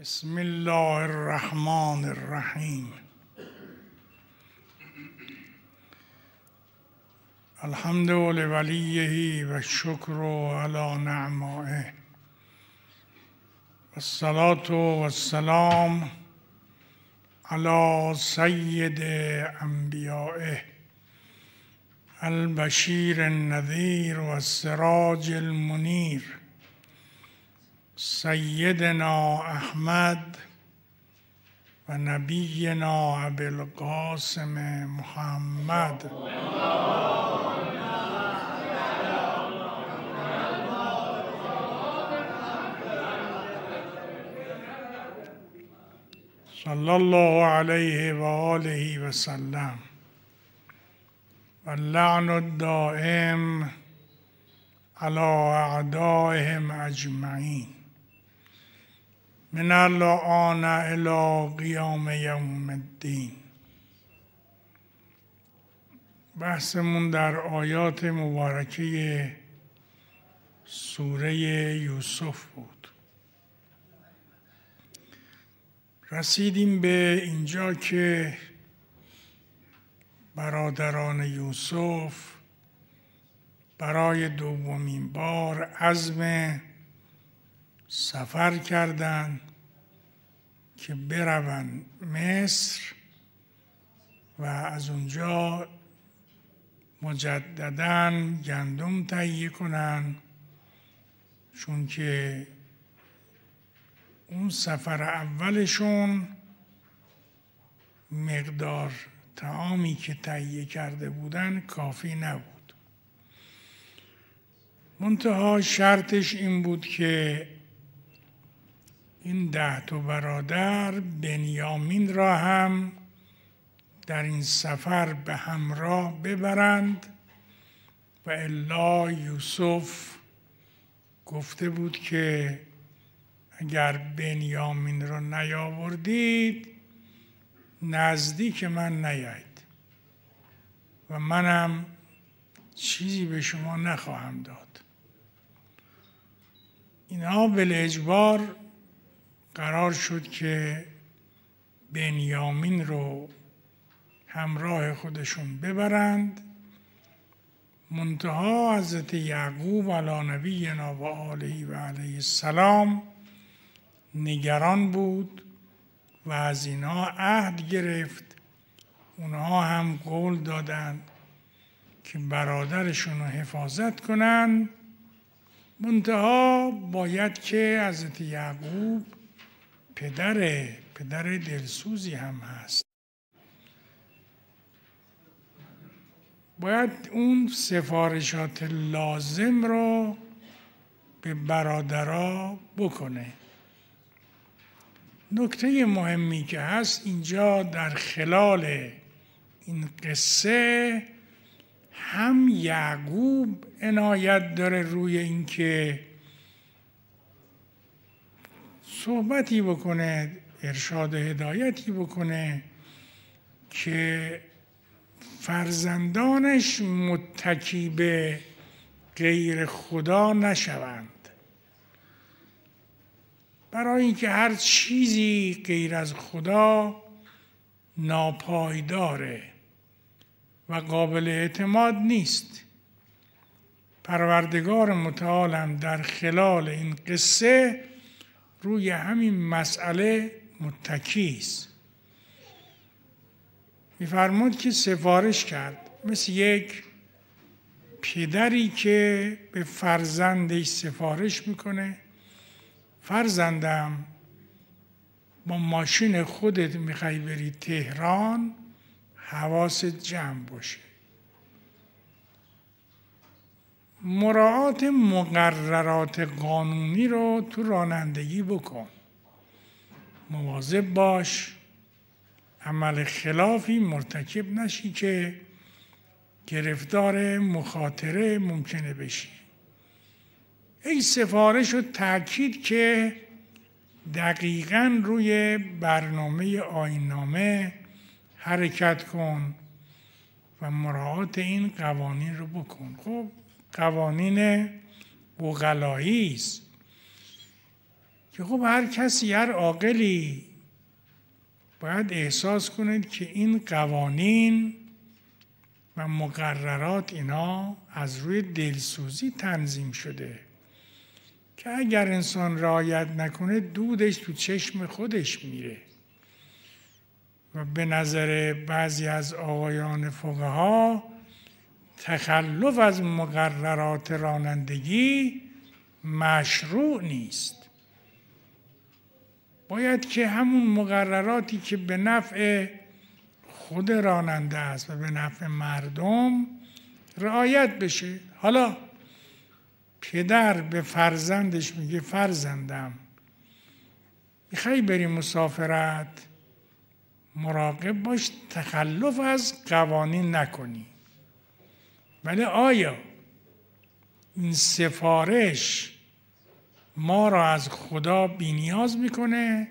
بسم الله الرحمن الرحیم الحمد لله و شکر علا نعمائه والصلاة والسلام على سید انبیائه البشیر النذیر والسراج المنیر سیدنا احمد و نبینا ابوالقاسم محمد صلى الله عليه وآله وسلم واللعن الدائم على أعدائهم أجمعين من الان الی قیام یوم الدین بحثمون در آیات مبارکه سوره یوسف بود رسیدیم به اینجا که برادران یوسف برای دومین بار عزم سفر کردند که برون مصر و از اونجا مجددا گندم تهیه کنن چون که اون سفر اولشون مقدار تعامی که تهیه کرده بودن کافی نبود منتها شرطش این بود که این ده برادر بنیامین را هم در این سفر به همراه ببرند و الا یوسف گفته بود که اگر بنیامین را نیاوردید نزدیک من نیاید و منم چیزی به شما نخواهم داد اینها به اجبار قرار شد که بنیامین رو همراه خودشون ببرند منتها حضرت یعقوب علی نبینا و آله و علیه السلام نگران بود و از اینها عهد گرفت اونها هم قول دادند که برادرشون رو حفاظت کنند منتها باید که حضرت یعقوب پدر پدر دلسوزی هم هست باید اون سفارشات لازم رو به برادرها بکنه نکته مهمی که هست اینجا در خلال این قصه هم یعقوب عنایت داره روی اینکه صحبتی بکنه ارشاد هدایتی بکنه که فرزندانش متکی به غیر خدا نشوند برای اینکه هر چیزی غیر از خدا ناپایداره و قابل اعتماد نیست پروردگار متعالم در خلال این قصه روی همین مسئله متکی است میفرمود که سفارش کرد مثل یک پدری که به فرزندش سفارش میکنه فرزندم با ماشین خودت میخوای بری تهران حواست جمع باشه مراعات مقررات قانونی رو تو رانندگی بکن مواظب باش عمل خلافی مرتکب نشی که گرفتار مخاطره ممکنه بشی این سفارش رو تاکید که دقیقا روی برنامه آینامه حرکت کن و مراعات این قوانین رو بکن خب قوانین بوغلایی است که خب هر کسی هر عاقلی باید احساس کنید که این قوانین و مقررات اینا از روی دلسوزی تنظیم شده که اگر انسان رعایت نکنه دودش تو چشم خودش میره و به نظر بعضی از آقایان فقها تخلف از مقررات رانندگی مشروع نیست باید که همون مقرراتی که به نفع خود راننده است و به نفع مردم رعایت بشه حالا پدر به فرزندش میگه فرزندم میخوای بری مسافرت مراقب باش تخلف از قوانین نکنی ولی آیا این سفارش ما را از خدا بینیاز میکنه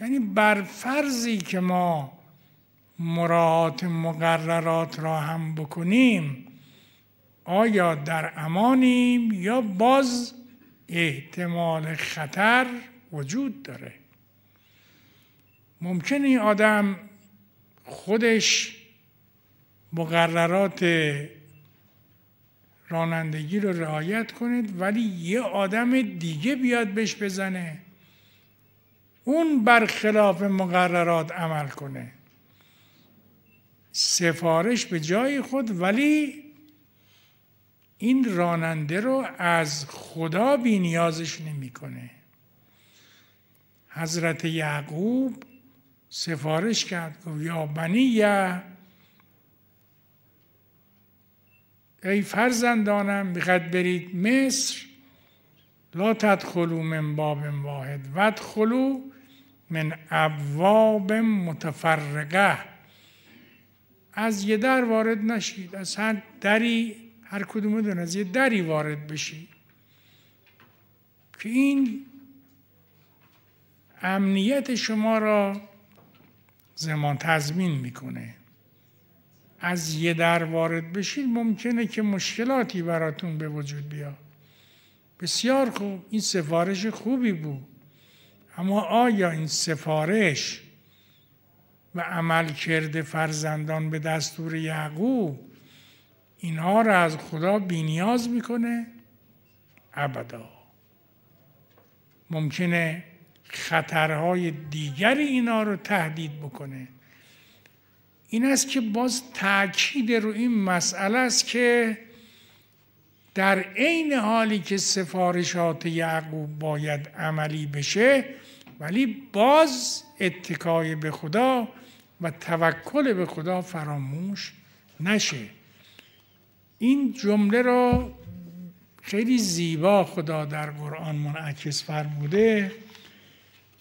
یعنی بر فرضی که ما مراعات مقررات را هم بکنیم آیا در امانیم یا باز احتمال خطر وجود داره ممکن این آدم خودش مقررات رانندگی رو رعایت کنید ولی یه آدم دیگه بیاد بهش بزنه اون برخلاف مقررات عمل کنه سفارش به جای خود ولی این راننده رو از خدا بی نیازش نمیکنه حضرت یعقوب سفارش کرد گفت یا بنیه ای فرزندانم بخد برید مصر لا تدخلو من باب واحد ودخلو من ابواب متفرقه از یه در وارد نشید از هر دری هر دون از یه دری وارد بشید که این امنیت شما را زمان تضمین میکنه از یه در وارد بشین ممکنه که مشکلاتی براتون به وجود بیاد بسیار خوب این سفارش خوبی بود اما آیا این سفارش و عمل کرده فرزندان به دستور یعقوب اینها را از خدا بینیاز میکنه؟ ابدا ممکنه خطرهای دیگری اینا رو تهدید بکنه این است که باز تاکید رو این مسئله است که در عین حالی که سفارشات یعقوب باید عملی بشه ولی باز اتکای به خدا و توکل به خدا فراموش نشه این جمله را خیلی زیبا خدا در قرآن منعکس فرموده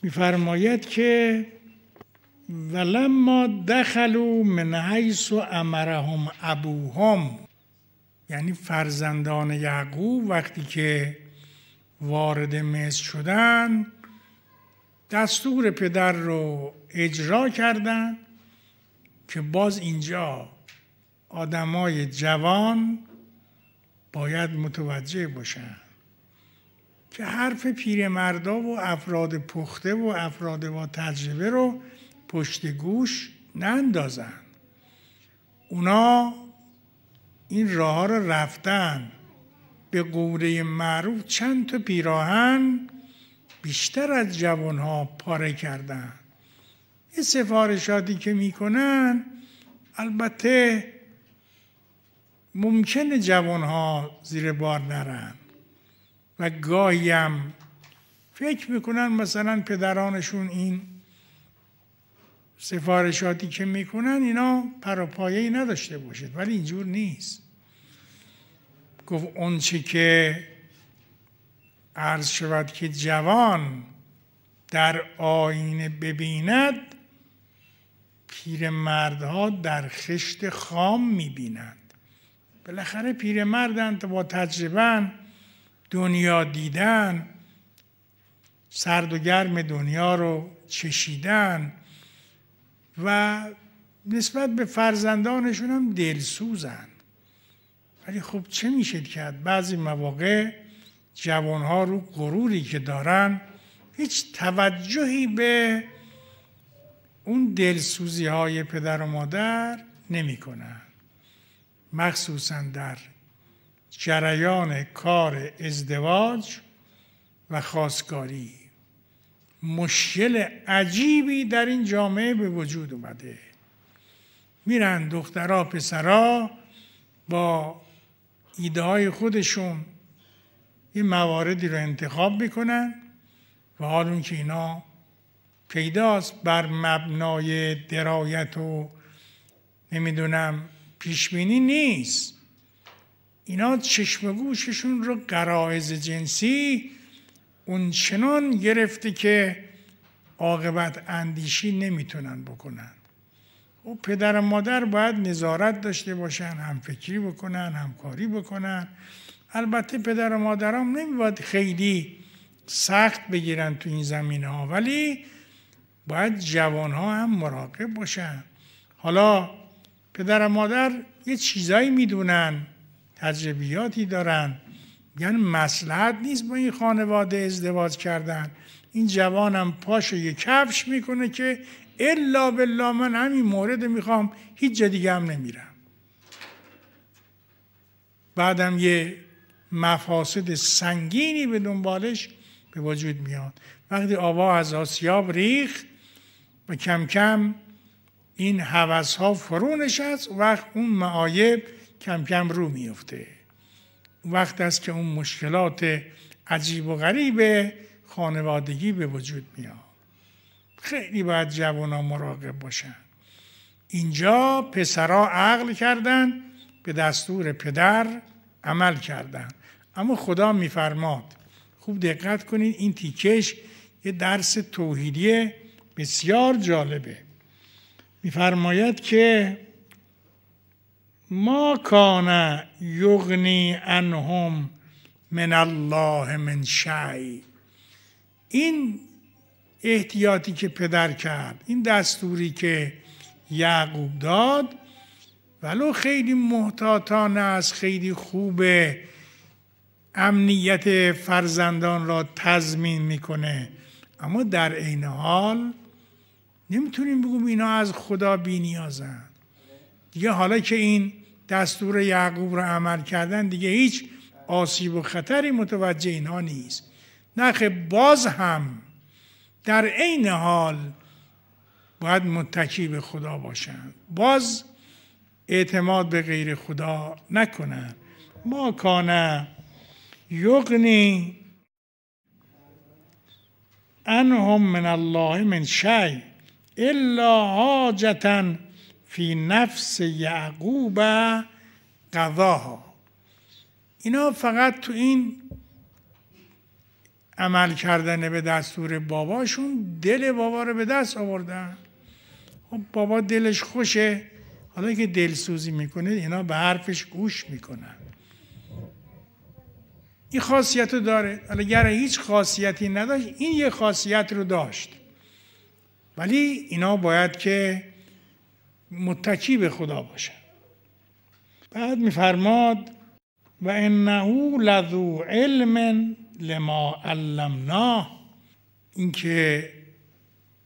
میفرماید که ولما دخلوا من حیث امرهم ابوهم یعنی فرزندان یعقوب وقتی که وارد مصر شدن دستور پدر رو اجرا کردند که باز اینجا آدمای جوان باید متوجه باشن که حرف پیرمردا و افراد پخته و افراد با تجربه رو پشت گوش نندازن اونا این راه را رفتن به قوره معروف چند تا پیراهن بیشتر از جوان ها پاره کردن این سفارشاتی که میکنن البته ممکنه جوان ها زیر بار نرن و گاهی هم فکر میکنن مثلا پدرانشون این سفارشاتی که میکنن اینا ای نداشته باشد ولی اینجور نیست گفت اونچه که عرض شود که جوان در آینه ببیند پیر مردها در خشت خام میبینند بالاخره تا با تجربه دنیا دیدن سرد و گرم دنیا رو چشیدن و نسبت به فرزندانشون هم دلسوزند ولی خب چه میشه کرد بعضی مواقع جوانها رو غروری که دارن هیچ توجهی به اون دلسوزی های پدر و مادر نمی کنن. مخصوصا در جریان کار ازدواج و خواستگاری مشکل عجیبی در این جامعه به وجود اومده میرن دخترا پسرا با ایده های خودشون این مواردی رو انتخاب میکنن و حال اون که اینا پیداست بر مبنای درایت و نمیدونم پیشبینی نیست اینا چشم گوششون رو قرائز جنسی اون چنان گرفته که عاقبت اندیشی نمیتونن بکنن او پدر و مادر باید نظارت داشته باشن هم فکری بکنن هم کاری بکنن البته پدر و مادرام نمیباید خیلی سخت بگیرن تو این زمینه ها ولی باید جوان ها هم مراقب باشن حالا پدر و مادر یه چیزایی میدونن تجربیاتی دارن یعنی مسلحت نیست با این خانواده ازدواج کردن این جوانم پاشو یه کفش میکنه که الا بالله من همین مورد میخوام هیچ جا دیگه هم نمیرم بعدم یه مفاسد سنگینی به دنبالش به وجود میاد وقتی آوا از آسیاب ریخ و کم کم این حوث ها فرو نشست وقت اون معایب کم کم رو میفته وقت است که اون مشکلات عجیب و غریب خانوادگی به وجود میاد خیلی باید جوان مراقب باشن اینجا پسرا عقل کردن به دستور پدر عمل کردن اما خدا میفرماد خوب دقت کنید این تیکش یه درس توحیدی بسیار جالبه میفرماید که ما کان یغنی انهم من الله من شعی این احتیاطی که پدر کرد این دستوری که یعقوب داد ولو خیلی محتاطانه از خیلی خوب امنیت فرزندان را تضمین میکنه اما در عین حال نمیتونیم بگویم اینا از خدا بینیازند دیگه حالا که این دستور یعقوب را عمل کردن دیگه هیچ آسیب و خطری متوجه اینها نیست نخ باز هم در عین حال باید متکی به خدا باشند باز اعتماد به غیر خدا نکنند ما کانه یغنی انهم من الله من شی الا حاجتن فی نفس یعقوب قضاها اینا فقط تو این عمل کردن به دستور باباشون دل بابا رو به دست آوردن خب بابا دلش خوشه حالا که دلسوزی میکنه اینا به حرفش گوش میکنن این خاصیت رو داره حالا گره هیچ خاصیتی نداشت این یه خاصیت رو داشت ولی اینا باید که متکی به خدا باشه بعد میفرماد و انه لذو علم لما علمناه اینکه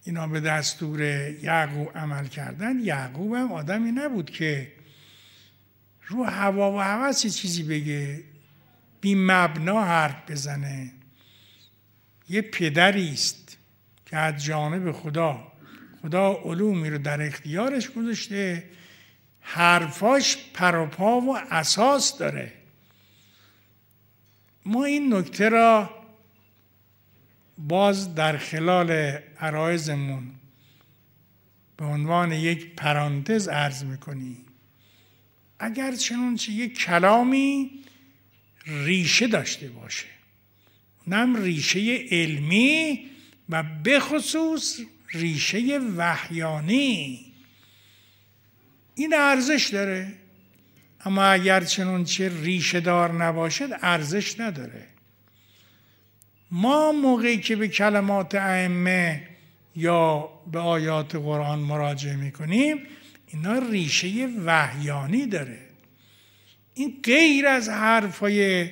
اینا به دستور یعقوب عمل کردن یعقوب هم آدمی نبود که رو هوا و هوس چیزی بگه بی مبنا حرف بزنه یه پدری است که از جانب خدا خدا علومی رو در اختیارش گذاشته حرفاش پروپا و اساس داره ما این نکته را باز در خلال عرایزمون به عنوان یک پرانتز عرض میکنیم اگر چنانچه یک کلامی ریشه داشته باشه نم ریشه علمی و بخصوص ریشه وحیانی این ارزش داره اما اگر چنون چه ریشه دار نباشد ارزش نداره ما موقعی که به کلمات ائمه یا به آیات قرآن مراجعه میکنیم اینا ریشه وحیانی داره این غیر از حرفای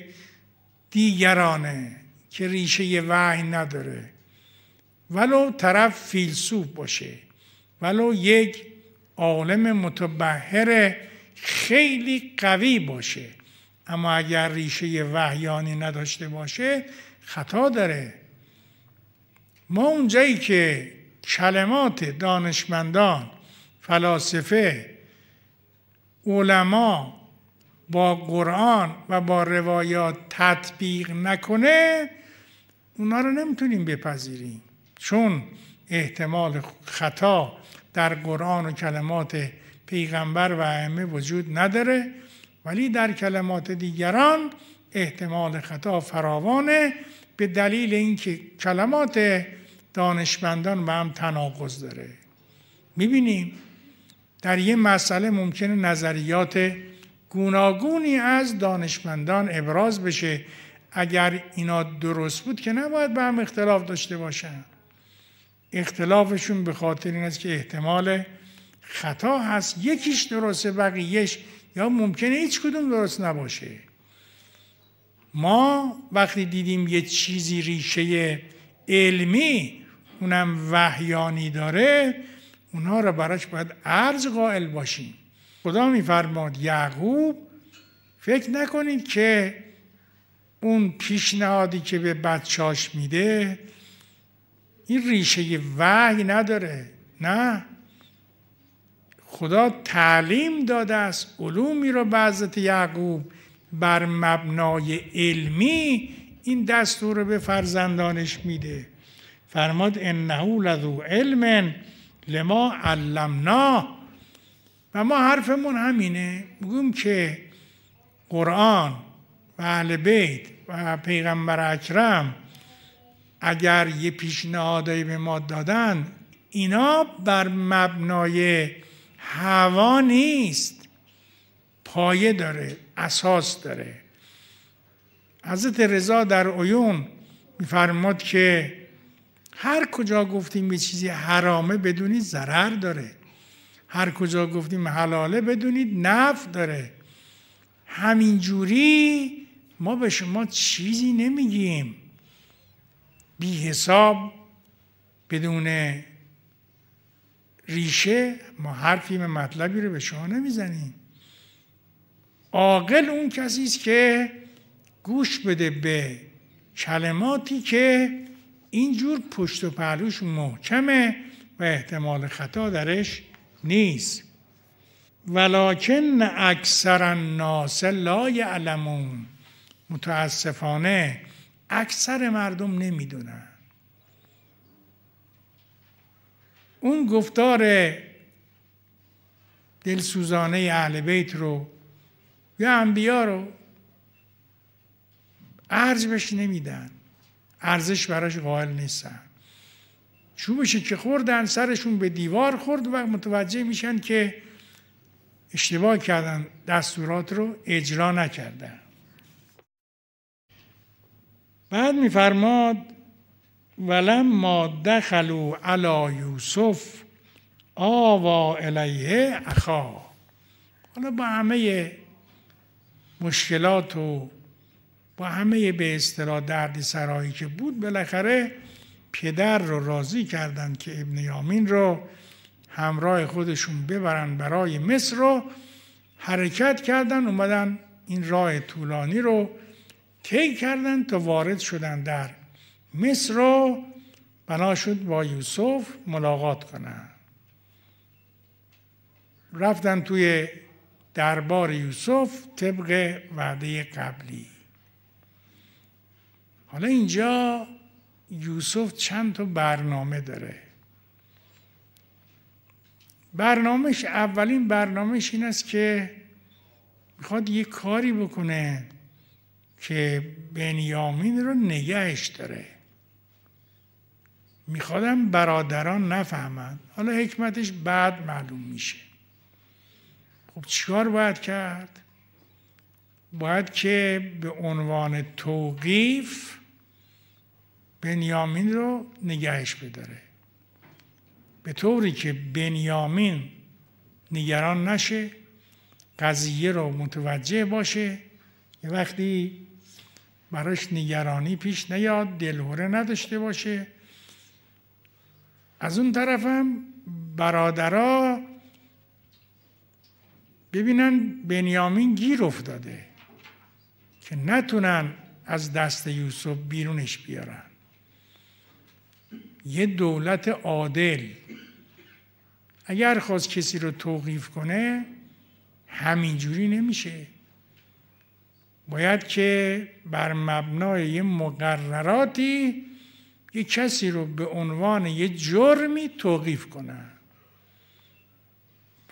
دیگرانه که ریشه وحی نداره ولو طرف فیلسوف باشه ولو یک عالم متبهر خیلی قوی باشه اما اگر ریشه وحیانی نداشته باشه خطا داره ما اونجایی که کلمات دانشمندان فلاسفه علما با قرآن و با روایات تطبیق نکنه اونا رو نمیتونیم بپذیریم چون احتمال خطا در قرآن و کلمات پیغمبر و ائمه وجود نداره ولی در کلمات دیگران احتمال خطا فراوانه به دلیل اینکه کلمات دانشمندان به هم تناقض داره میبینیم در یه مسئله ممکنه نظریات گوناگونی از دانشمندان ابراز بشه اگر اینا درست بود که نباید به هم اختلاف داشته باشند اختلافشون به خاطر این است که احتمال خطا هست یکیش درسته بقیهش یا ممکنه هیچ کدوم درست نباشه ما وقتی دیدیم یه چیزی ریشه علمی اونم وحیانی داره اونها را براش باید عرض قائل باشیم خدا میفرماد یعقوب فکر نکنید که اون پیشنهادی که به بچاش میده این ریشه وحی نداره نه خدا تعلیم داده است علومی رو به حضرت یعقوب بر مبنای علمی این دستور رو به فرزندانش میده فرماد انه لذو علم لما علمنا و ما حرفمون همینه میگویم که قرآن و اهل بیت و پیغمبر اکرم اگر یه پیشنهادایی به ما دادن اینا بر مبنای هوا نیست پایه داره اساس داره حضرت رضا در عیون میفرماد که هر کجا گفتیم به چیزی حرامه بدونید ضرر داره هر کجا گفتیم حلاله بدونید نف داره همینجوری ما به شما چیزی نمیگیم بی حساب بدون ریشه ما حرفی به مطلبی رو به شما نمیزنیم عاقل اون کسی است که گوش بده به کلماتی که اینجور پشت و پهلوش محکمه و احتمال خطا درش نیست ولکن اکثر الناس لا یعلمون متاسفانه اکثر مردم نمیدونن اون گفتار دلسوزانه اهل بیت رو یا انبیا رو ارز بهش نمیدن ارزش براش قائل نیستن بشه که خوردن سرشون به دیوار خورد و متوجه میشن که اشتباه کردن دستورات رو اجرا نکردن بعد میفرماد ولم ما دخلوا علی یوسف آوا الیه اخا حالا با همه مشکلات و با همه به اصطلاح درد سرایی که بود بالاخره پدر رو راضی کردند که ابن یامین رو همراه خودشون ببرن برای مصر رو حرکت کردن اومدن این راه طولانی رو طی کردن تا وارد شدن در مصر رو بنا شد با یوسف ملاقات کنن. رفتن توی دربار یوسف طبق وعده قبلی حالا اینجا یوسف چند تا برنامه داره برنامهش اولین برنامهش این است که میخواد یه کاری بکنه که بنیامین رو نگهش داره میخوادم برادران نفهمند حالا حکمتش بعد معلوم میشه خب چیکار باید کرد باید که به عنوان توقیف بنیامین رو نگهش بداره به طوری که بنیامین نگران نشه قضیه رو متوجه باشه یه وقتی براش نگرانی پیش نیاد دلهوره نداشته باشه از اون طرفم برادرها ببینن بنیامین گیر افتاده که نتونن از دست یوسف بیرونش بیارن یه دولت عادل اگر خواست کسی رو توقیف کنه همینجوری نمیشه باید که بر مبنای یه مقرراتی یه کسی رو به عنوان یه جرمی توقیف کنن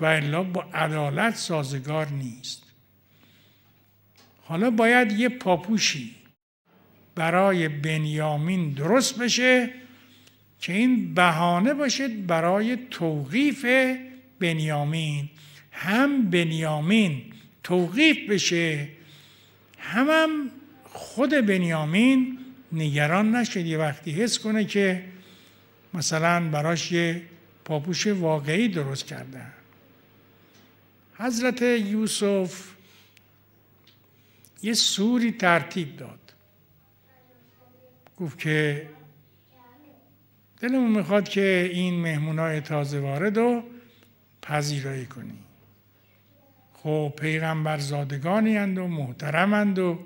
و الا با عدالت سازگار نیست حالا باید یه پاپوشی برای بنیامین درست بشه که این بهانه باشه برای توقیف بنیامین هم بنیامین توقیف بشه همم خود بنیامین نگران نشد یه وقتی حس کنه که مثلا براش یه پاپوش واقعی درست کرده حضرت یوسف یه سوری ترتیب داد گفت که دلمون میخواد که این مهمونای تازه وارد رو پذیرایی کنی خب پیغمبر زادگانی اند و محترمند و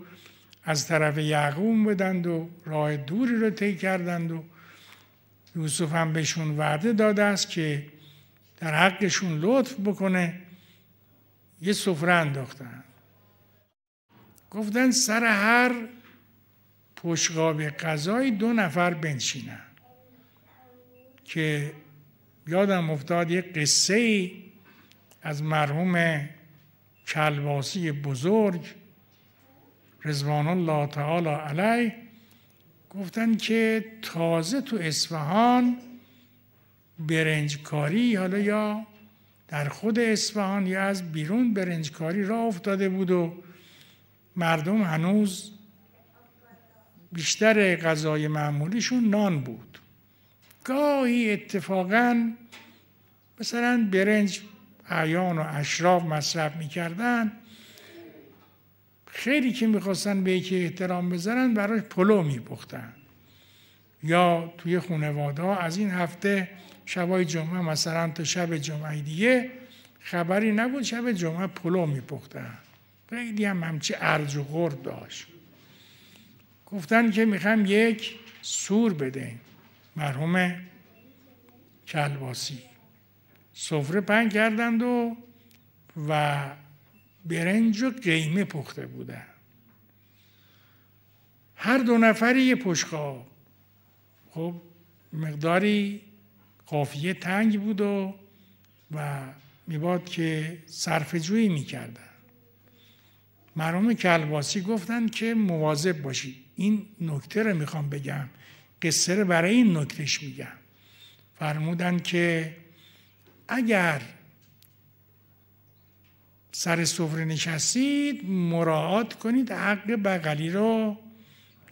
از طرف یعقوب بدند و راه دوری رو طی کردند و یوسف هم بهشون وعده داده است که در حقشون لطف بکنه یه سفره انداختن گفتن سر هر پشقاب غذایی دو نفر بنشینن که یادم افتاد یه قصه ای از مرحوم کلباسی بزرگ رزوان الله تعالی علیه گفتن که تازه تو اصفهان برنجکاری حالا یا در خود اسفهان یا از بیرون برنجکاری را افتاده بود و مردم هنوز بیشتر غذای معمولیشون نان بود گاهی اتفاقا مثلا برنج اعیان و اشراف مصرف میکردن خیلی که میخواستن به یکی احترام بذارن براش پلو میپختن یا توی خانواده از این هفته شبای جمعه مثلا تا شب جمعه دیگه خبری نبود شب جمعه پلو میپختن خیلی هم همچی ارج و غرد داشت گفتن که میخوام یک سور بدهیم مرحوم کلباسی سفره پنگ کردند و و برنج و قیمه پخته بودن هر دو نفری یه پشکا خب مقداری قافیه تنگ بود و و میباد که صرفجویی میکردن مرحوم کلباسی گفتن که مواظب باشید این نکته رو میخوام بگم قصه رو برای این نکتهش میگم فرمودن که اگر سر سفره نشستید مراعات کنید حق بغلی رو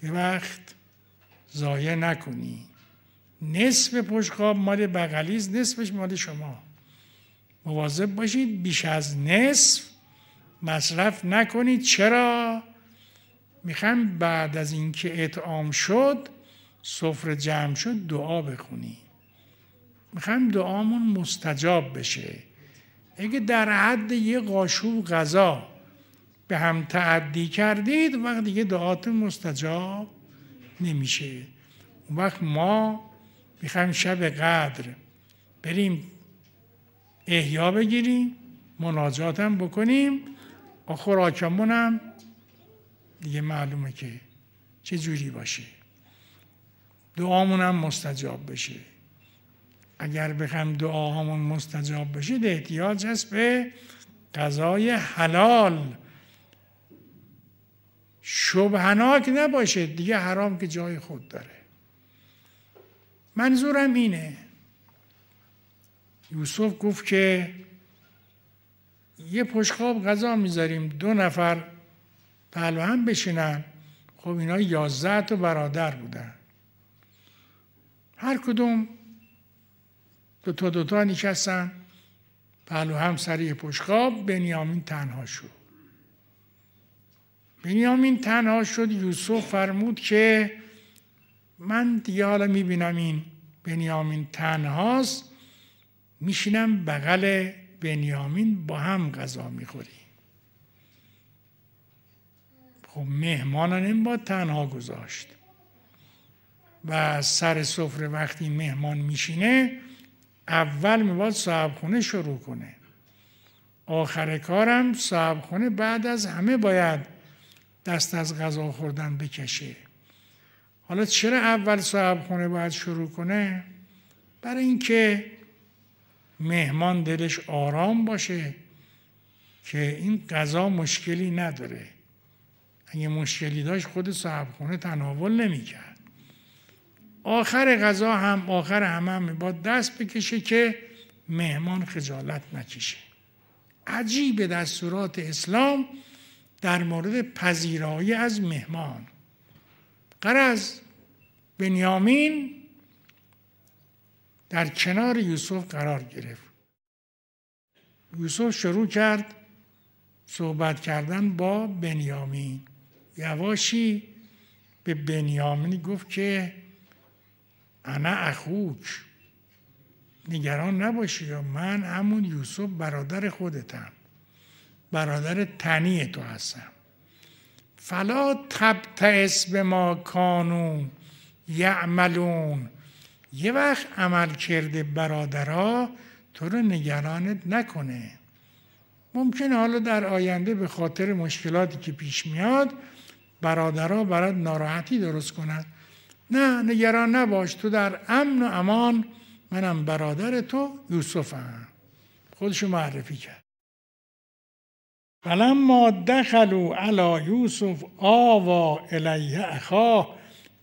یه وقت ضایع نکنی، نصف پشقاب مال بغلی نصفش مال شما مواظب باشید بیش از نصف مصرف نکنید چرا میخوام بعد از اینکه اطعام شد سفره جمع شد دعا بخونید میخوایم دعامون مستجاب بشه اگه در حد یه قاشوب غذا به هم تعدی کردید وقت دیگه دعاتون مستجاب نمیشه اون وقت ما میخوایم شب قدر بریم احیا بگیریم مناجاتم بکنیم و خوراکمون دیگه معلومه که چه جوری باشه دعامون مستجاب بشه اگر بخم دعاهامون مستجاب بشید احتیاج هست به غذای حلال شبهناک نباشه دیگه حرام که جای خود داره منظورم اینه یوسف گفت که یه پشخاب غذا میذاریم دو نفر هم بشینن خب اینا یازده تا برادر بودن هر کدوم دوتا دوتا نشستن پهلو هم سری پشقاب بنیامین تنها شد بنیامین تنها شد یوسف فرمود که من دیگه حالا میبینم این بنیامین تنهاست میشینم بغل بنیامین با هم غذا میخوریم خب مهمانان این با تنها گذاشت و سر سفره وقتی مهمان میشینه اول میباید صاحبخونه شروع کنه آخر کارم صاحبخونه بعد از همه باید دست از غذا خوردن بکشه حالا چرا اول صاحبخونه باید شروع کنه برای اینکه مهمان دلش آرام باشه که این غذا مشکلی نداره اگه مشکلی داشت خود خونه تناول نمیکرد آخر غذا هم آخر همه هم با دست بکشه که مهمان خجالت نکشه عجیب دستورات اسلام در مورد پذیرایی از مهمان قرض بنیامین در کنار یوسف قرار گرفت یوسف شروع کرد صحبت کردن با بنیامین یواشی به بنیامین گفت که انا اخوک نگران نباشی یا من همون یوسف برادر خودتم برادر تنی تو هستم فلا تس به ما کانون یعملون یه وقت عمل کرده برادرها تو رو نگرانت نکنه ممکنه حالا در آینده به خاطر مشکلاتی که پیش میاد برادرها برات ناراحتی درست کنند نه نگران نباش تو در امن و امان منم برادر تو یوسفم خودشو معرفی کرد فلما دخلوا علا یوسف آوا الیه اخاه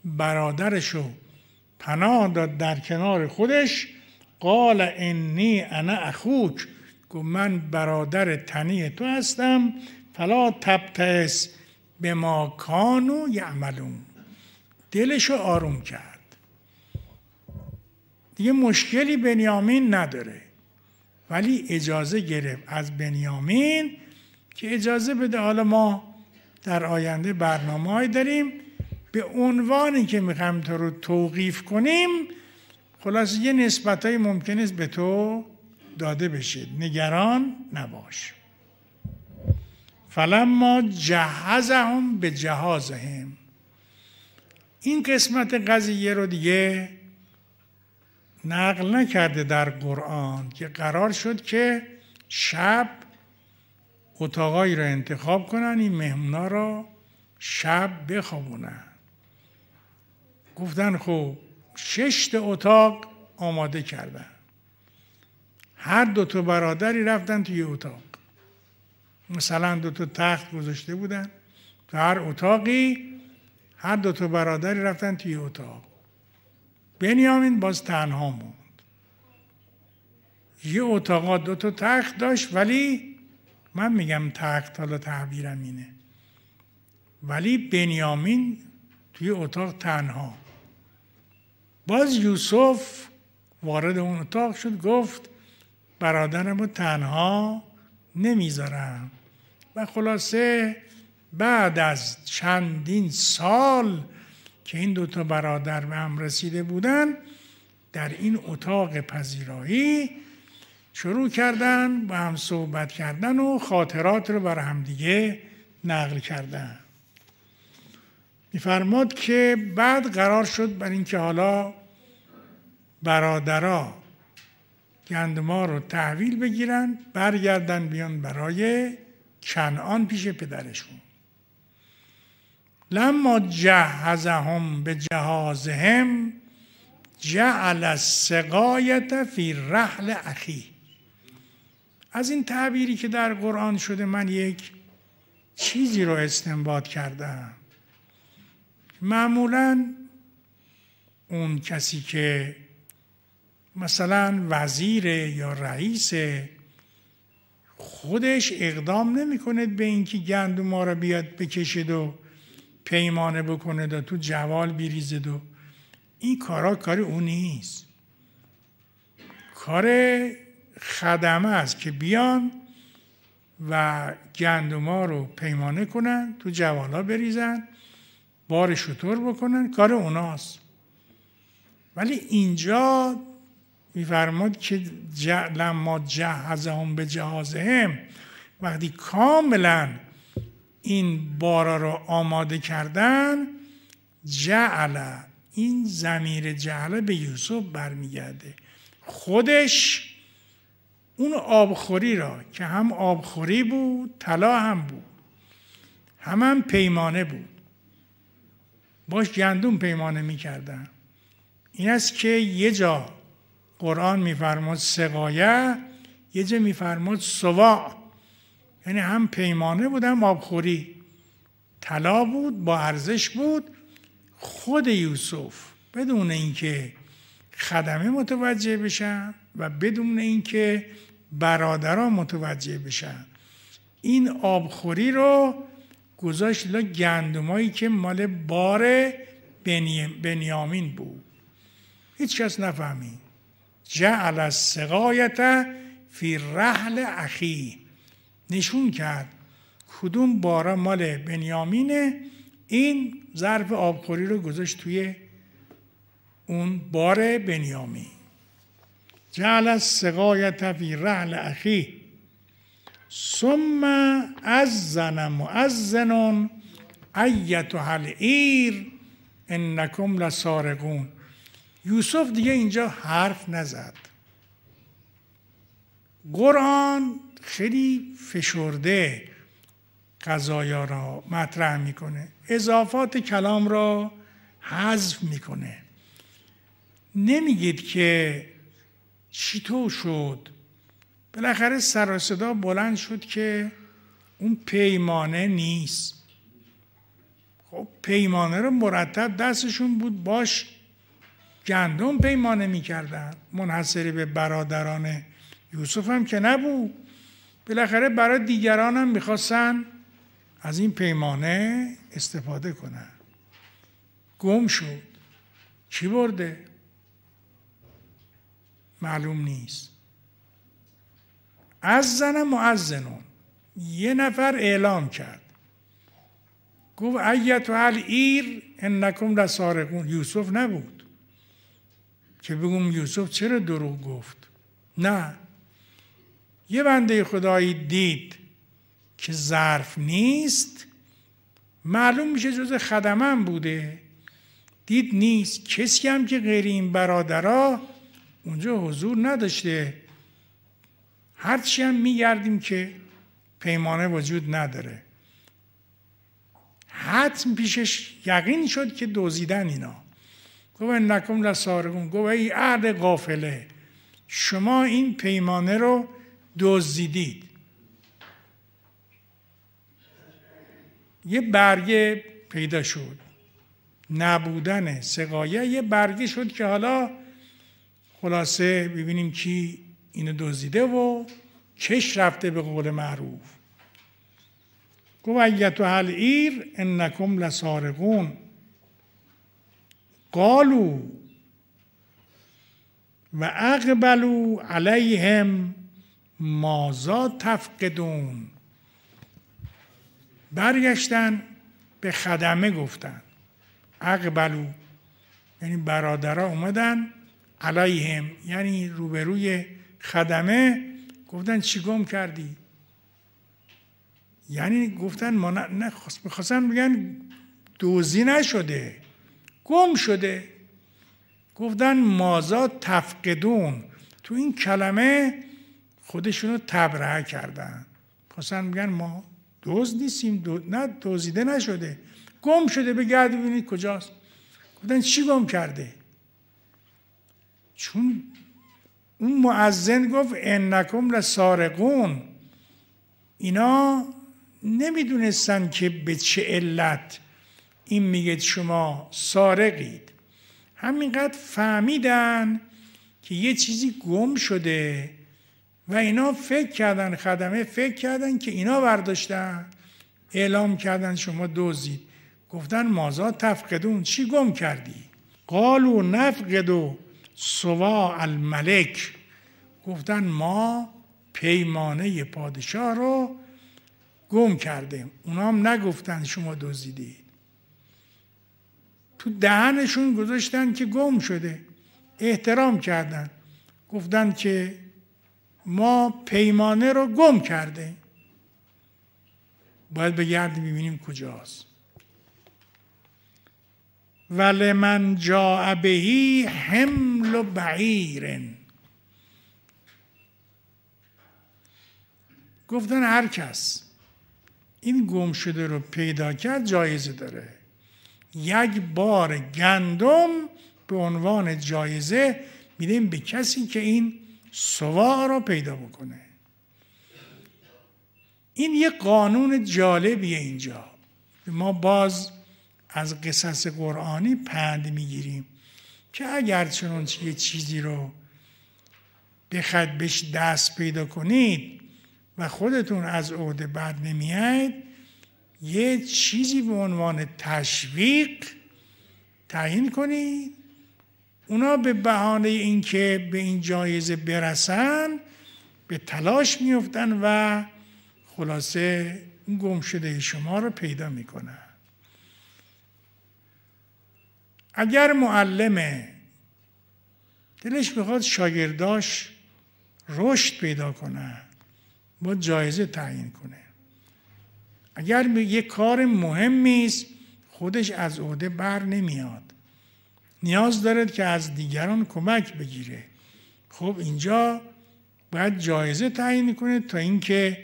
برادرشو پناه داد در کنار خودش قال انی انا اخوک گفت من برادر تنی تو هستم فلا تبتس به ما کانو یعملون دلش رو آروم کرد دیگه مشکلی بنیامین نداره ولی اجازه گرفت از بنیامین که اجازه بده حالا ما در آینده برنامه داریم به عنوانی که میخوایم تو رو توقیف کنیم خلاصه یه نسبت های ممکن است به تو داده بشه نگران نباش فلما جهزهم به جهازهم این قسمت قضیه رو دیگه نقل نکرده در قرآن که قرار شد که شب اتاقایی را انتخاب کنن این مهمونا را شب بخوابونن گفتن خب شش اتاق آماده کردن هر دو تا برادری رفتن توی اتاق مثلا دو تا تخت گذاشته بودن تو هر اتاقی هر دو تا برادری رفتن توی اتاق بنیامین باز تنها موند یه اتاق دو تا تخت داشت ولی من میگم تخت حالا تعبیرم اینه ولی بنیامین توی اتاق تنها باز یوسف وارد اون اتاق شد گفت برادرم رو تنها نمیذارم و خلاصه بعد از چندین سال که این دوتا برادر به هم رسیده بودن در این اتاق پذیرایی شروع کردن با هم صحبت کردن و خاطرات رو بر همدیگه نقل کردن میفرماد که بعد قرار شد بر اینکه حالا برادرا گندما رو تحویل بگیرن برگردن بیان برای کنعان پیش پدرشون لما جهزهم به جهازهم جعل سقایت فی رحل اخی از این تعبیری که در قرآن شده من یک چیزی رو استنباط کردم معمولا اون کسی که مثلا وزیر یا رئیس خودش اقدام نمیکنه به اینکه گندم ما رو بیاد بکشید و پیمانه بکنه و تو جوال بریزه و این کارا کار اون نیست کار خدمه است که بیان و گندما رو پیمانه کنن تو جوالا بریزن بار شطور بکنن کار اوناست ولی اینجا میفرماد که لما هم به هم وقتی کاملا این بارا رو آماده کردن جعل این زمیر جعله به یوسف برمیگرده خودش اون آبخوری را که هم آبخوری بود طلا هم بود هم هم پیمانه بود باش گندم پیمانه میکردن این است که یه جا قرآن میفرماد سقایه یه جا میفرماد سواع یعنی هم پیمانه بود هم آبخوری طلا بود با ارزش بود خود یوسف بدون اینکه خدمه متوجه بشن و بدون اینکه برادران متوجه بشن این آبخوری رو گذاشت لا گندمایی که مال بار بنیامین بود هیچ کس نفهمید جعل السقایت فی رحل اخیه نشون کرد کدوم بارا مال بنیامینه این ظرف آبخوری رو گذاشت توی اون بار بنیامین جعل از سقایت فی رحل اخی ثم از زنم و از زنون ایت حل ایر انکم لسارقون یوسف دیگه اینجا حرف نزد قرآن خیلی فشرده قضایا را مطرح میکنه اضافات کلام را حذف میکنه نمیگید که چی تو شد بالاخره سر صدا بلند شد که اون پیمانه نیست خب پیمانه رو مرتب دستشون بود باش گندم پیمانه میکردن منحصر به برادران یوسف هم که نبود بالاخره برای دیگران هم میخواستن از این پیمانه استفاده کنن گم شد چی برده معلوم نیست از زن معزنون یه نفر اعلام کرد گفت ایت و ایر انکم لسارقون یوسف نبود که بگم یوسف چرا دروغ گفت نه یه بنده خدایی دید که ظرف نیست معلوم میشه جز خدمم بوده دید نیست کسی هم که غیر این برادرا اونجا حضور نداشته هرچی هم میگردیم که پیمانه وجود نداره حتم پیشش یقین شد که دوزیدن اینا گوه نکم لسارگون گوه ای عرد قافله شما این پیمانه رو دزدیدید یه برگه پیدا شد نبودن سقایه یه برگه شد که حالا خلاصه ببینیم کی اینو دزدیده و کش رفته به قول معروف گفت و هل ایر انکم لسارقون قالو و اقبلو علیهم مازا تفقدون برگشتن به خدمه گفتن اقبلو یعنی برادرها اومدن علیهم یعنی روبروی خدمه گفتن چی گم کردی یعنی گفتن ما میخواستن بگن دوزی نشده گم شده گفتن مازا تفقدون تو این کلمه خودشون رو تبرعه کردن پسن میگن ما دوز نیستیم نه دوزیده نشده گم شده به گرد ببینید کجاست گفتن چی گم کرده چون اون معزن گفت انکم لسارقون اینا نمیدونستن که به چه علت این میگه شما سارقید همینقدر فهمیدن که یه چیزی گم شده و اینا فکر کردن خدمه فکر کردن که اینا برداشتن اعلام کردن شما دوزید گفتن مازا تفقدون چی گم کردی قالو نفقدو سوا الملک گفتن ما پیمانه پادشاه رو گم کردیم اونام هم نگفتن شما دزدیدید تو دهنشون گذاشتن که گم شده احترام کردن گفتن که ما پیمانه رو گم کرده باید بگردیم ببینیم کجاست من جا بهی حمل بعیرن. گفتن هر کس این گم شده رو پیدا کرد جایزه داره یک بار گندم به عنوان جایزه میدیم به کسی که این سوا را پیدا بکنه این یه قانون جالبیه اینجا ما باز از قصص قرآنی پند میگیریم که اگر چنون یه چیزی رو بخد بهش دست پیدا کنید و خودتون از عهده بد نمیاید یه چیزی به عنوان تشویق تعیین کنید اونا به بهانه اینکه به این جایزه برسن به تلاش میفتن و خلاصه گم شده شما رو پیدا میکنن اگر معلم دلش میخواد شاگرداش رشد پیدا کنه با جایزه تعیین کنه اگر یه کار مهمی است خودش از عهده بر نمیاد نیاز دارد که از دیگران کمک بگیره خب اینجا باید جایزه تعیین کنه تا اینکه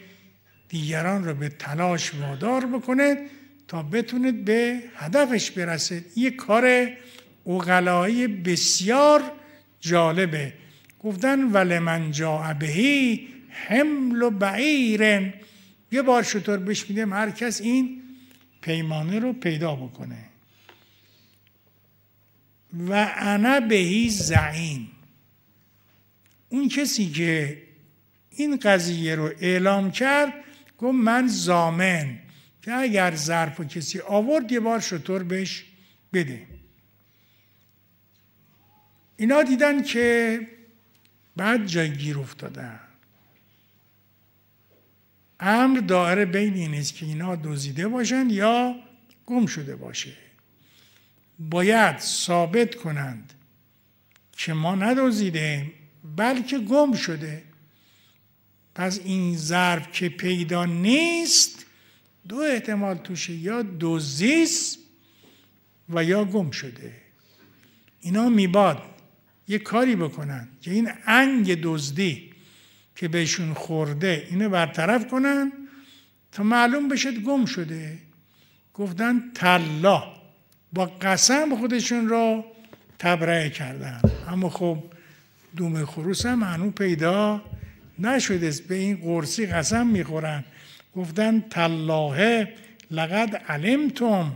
دیگران رو به تلاش وادار بکنه تا بتونید به هدفش برسه یه کار اوغلایی بسیار جالبه گفتن ولمن جا بهی حمل و بعیرن یه بار شطور بش میدم هر کس این پیمانه رو پیدا بکنه و انا بهی زعیم اون کسی که این قضیه رو اعلام کرد گفت من زامن که اگر ظرف کسی آورد یه بار شطور بهش بده اینا دیدن که بعد جای گیر افتادن امر دائره بین این است که اینا دزدیده باشن یا گم شده باشه باید ثابت کنند که ما ندوزیده بلکه گم شده پس این ظرف که پیدا نیست دو احتمال توشه یا دوزیست و یا گم شده اینا میباد یه کاری بکنن که این انگ دزدی که بهشون خورده اینو برطرف کنن تا معلوم بشه گم شده گفتن تلا با قسم خودشون را تبرئه کردن اما خب دوم خروس هم هنو پیدا نشده به این قرصی قسم میخورن گفتن تلاهه لقد علمتم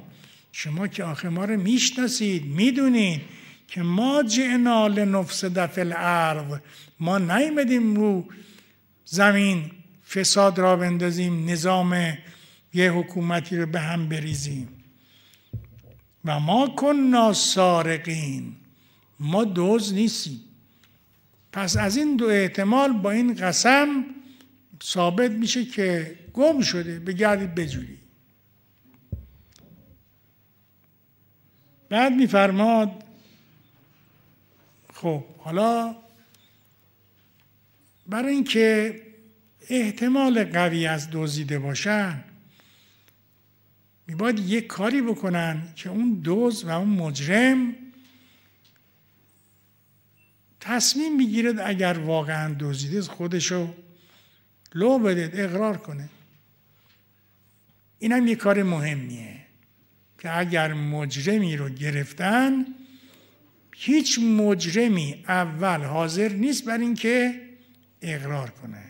شما که آخه ما رو میشناسید میدونید که ما جئنا نفس دفل الارض ما نیمدیم رو زمین فساد را بندازیم نظام یه حکومتی رو به هم بریزیم و ما کن سارقین ما دوز نیستیم پس از این دو احتمال با این قسم ثابت میشه که گم شده بگردید بجوری بعد میفرماد خب حالا برای اینکه احتمال قوی از دزدیده باشن میباید یه کاری بکنن که اون دوز و اون مجرم تصمیم میگیرد اگر واقعا دزدیده خودشو لو بده اقرار کنه این هم یه کار مهمیه که اگر مجرمی رو گرفتن هیچ مجرمی اول حاضر نیست بر اینکه اقرار کنه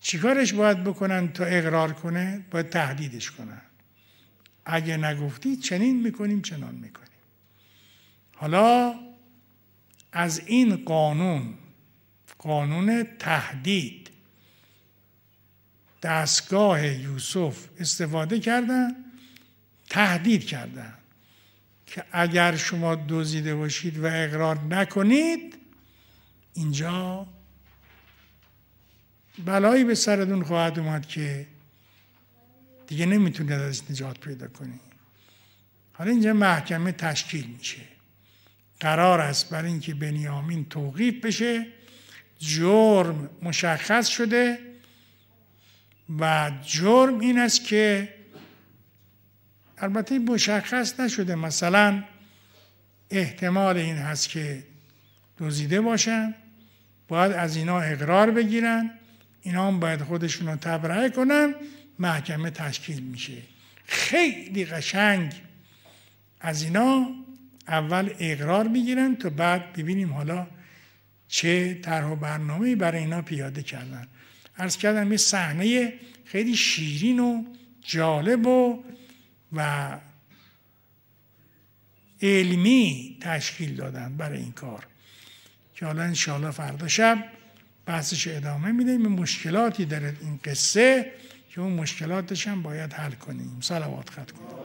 چیکارش باید بکنن تا اقرار کنه باید تهدیدش کنن اگه نگفتی چنین میکنیم چنان میکنیم حالا از این قانون قانون تهدید دستگاه یوسف استفاده کردن تهدید کردن که اگر شما دزدیده باشید و اقرار نکنید اینجا بلایی به سرتون خواهد اومد که دیگه نمیتونید از نجات پیدا کنید حالا اینجا محکمه تشکیل میشه قرار است برای اینکه بنیامین توقیف بشه جرم مشخص شده و جرم این است که البته مشخص نشده مثلا احتمال این هست که دزدیده باشن باید از اینا اقرار بگیرن اینا هم باید خودشون رو تبرئه کنن محکمه تشکیل میشه خیلی قشنگ از اینا اول اقرار میگیرن تا بعد ببینیم حالا چه طرح و برنامه برای اینا پیاده کردن عرض کردم یه صحنه خیلی شیرین و جالب و و علمی تشکیل دادن برای این کار که حالا انشاءالله فردا شب بحثش ادامه میدیم مشکلاتی داره این قصه که اون مشکلاتش هم باید حل کنیم سلوات خط کنیم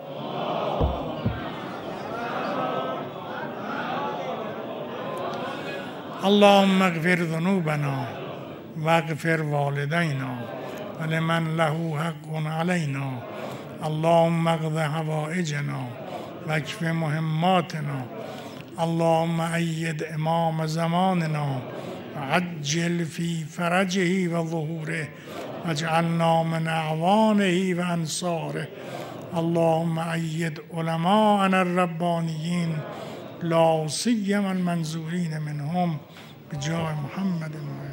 اللهم اغفر ذنوبنا واغفر والدينا ولمن له حق علينا اللهم اغض حوائجنا واكف مهماتنا اللهم ايد امام زماننا عجل في فرجه وظهوره وجعلنا من اعوانه و انصاره اللهم علماء ان الربانيين لا من المنظورین منهم به جای محمد